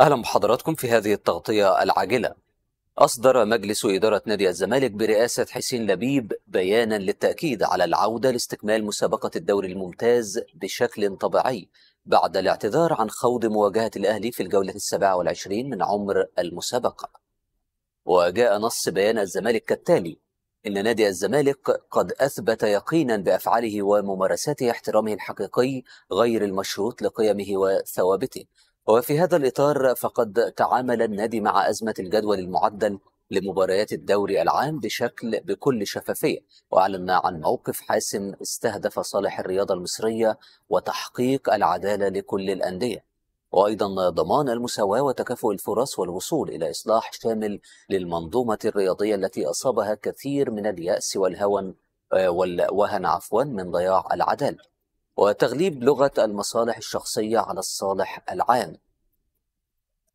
أهلا بحضراتكم في هذه التغطية العاجلة أصدر مجلس إدارة نادي الزمالك برئاسة حسين لبيب بيانا للتأكيد على العودة لاستكمال مسابقة الدوري الممتاز بشكل طبيعي بعد الاعتذار عن خوض مواجهة الأهلي في الجولة ال والعشرين من عمر المسابقة وجاء نص بيان الزمالك كالتالي إن نادي الزمالك قد أثبت يقينا بأفعاله وممارساته احترامه الحقيقي غير المشروط لقيمه وثوابته وفي هذا الإطار فقد تعامل النادي مع أزمة الجدول المعدل لمباريات الدوري العام بشكل بكل شفافية وأعلن عن موقف حاسم استهدف صالح الرياضة المصرية وتحقيق العدالة لكل الأندية وأيضا ضمان المساواة وتكافؤ الفرص والوصول إلى إصلاح شامل للمنظومة الرياضية التي أصابها كثير من اليأس والهون آه، والوهن عفوا من ضياع العدالة وتغليب لغة المصالح الشخصية على الصالح العام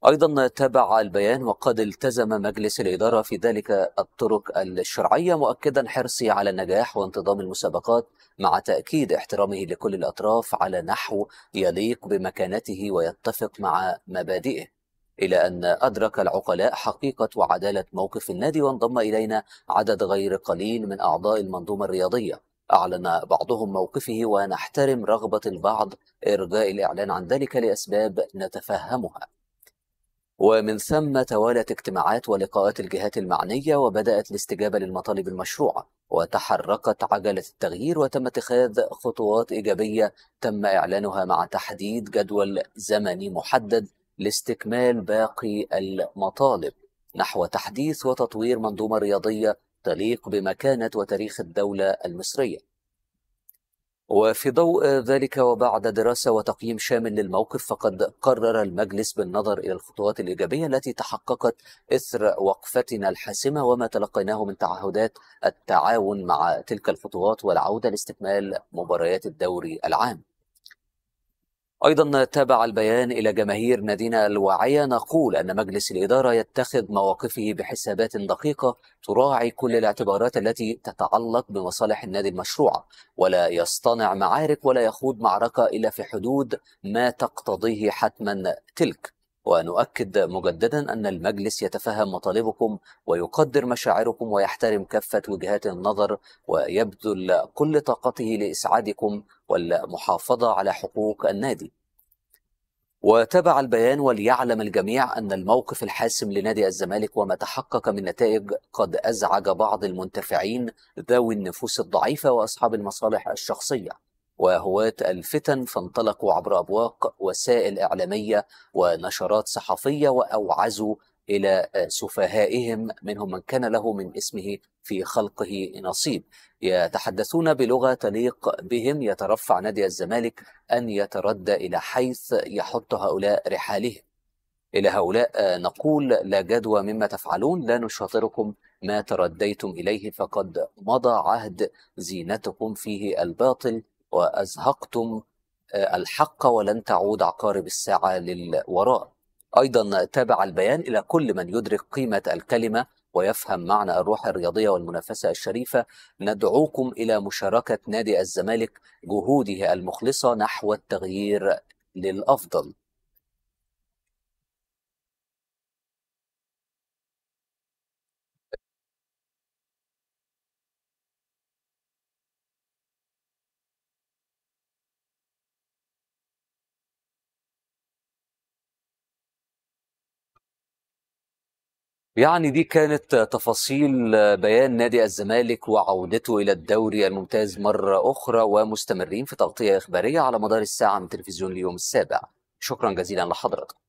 أيضا تابع البيان وقد التزم مجلس الإدارة في ذلك الطرق الشرعية مؤكدا حرصه على النجاح وانتظام المسابقات مع تأكيد احترامه لكل الأطراف على نحو يليق بمكانته ويتفق مع مبادئه إلى أن أدرك العقلاء حقيقة وعدالة موقف النادي وانضم إلينا عدد غير قليل من أعضاء المنظومة الرياضية أعلن بعضهم موقفه ونحترم رغبة البعض إرجاء الإعلان عن ذلك لأسباب نتفهمها. ومن ثم توالت اجتماعات ولقاءات الجهات المعنية وبدأت الاستجابة للمطالب المشروعة وتحركت عجلة التغيير وتم اتخاذ خطوات إيجابية تم إعلانها مع تحديد جدول زمني محدد لاستكمال باقي المطالب نحو تحديث وتطوير منظومة رياضية تليق بمكانة وتاريخ الدولة المصرية. وفي ضوء ذلك وبعد دراسة وتقييم شامل للموقف فقد قرر المجلس بالنظر إلى الخطوات الإيجابية التي تحققت إثر وقفتنا الحاسمة وما تلقيناه من تعهدات التعاون مع تلك الخطوات والعودة لاستكمال مباريات الدوري العام. أيضا تابع البيان إلى جماهير نادينا الواعية نقول أن مجلس الإدارة يتخذ مواقفه بحسابات دقيقة تراعي كل الاعتبارات التي تتعلق بمصالح النادي المشروعة ولا يصطنع معارك ولا يخوض معركة إلا في حدود ما تقتضيه حتما تلك ونؤكد مجددا أن المجلس يتفهم مطالبكم ويقدر مشاعركم ويحترم كافة وجهات النظر ويبذل كل طاقته لإسعادكم والمحافظة على حقوق النادي وتابع البيان وليعلم الجميع أن الموقف الحاسم لنادي الزمالك وما تحقق من نتائج قد أزعج بعض المنتفعين ذوي النفوس الضعيفة وأصحاب المصالح الشخصية وهواة الفتن فانطلقوا عبر أبواق وسائل إعلامية ونشرات صحفية وأوعزوا إلى آه، سفهائهم منهم من كان له من اسمه في خلقه نصيب يتحدثون بلغة تليق بهم يترفع نادي الزمالك أن يتردى إلى حيث يحط هؤلاء رحالهم إلى هؤلاء آه، نقول لا جدوى مما تفعلون لا نشاطركم ما ترديتم إليه فقد مضى عهد زينتكم فيه الباطل وأزهقتم آه، الحق ولن تعود عقارب الساعة للوراء أيضا تابع البيان إلى كل من يدرك قيمة الكلمة ويفهم معنى الروح الرياضية والمنافسة الشريفة ندعوكم إلى مشاركة نادي الزمالك جهوده المخلصة نحو التغيير للأفضل يعني دي كانت تفاصيل بيان نادي الزمالك وعودته الى الدوري الممتاز مره اخرى ومستمرين في تغطيه اخباريه على مدار الساعه من تلفزيون اليوم السابع شكرا جزيلا لحضرتك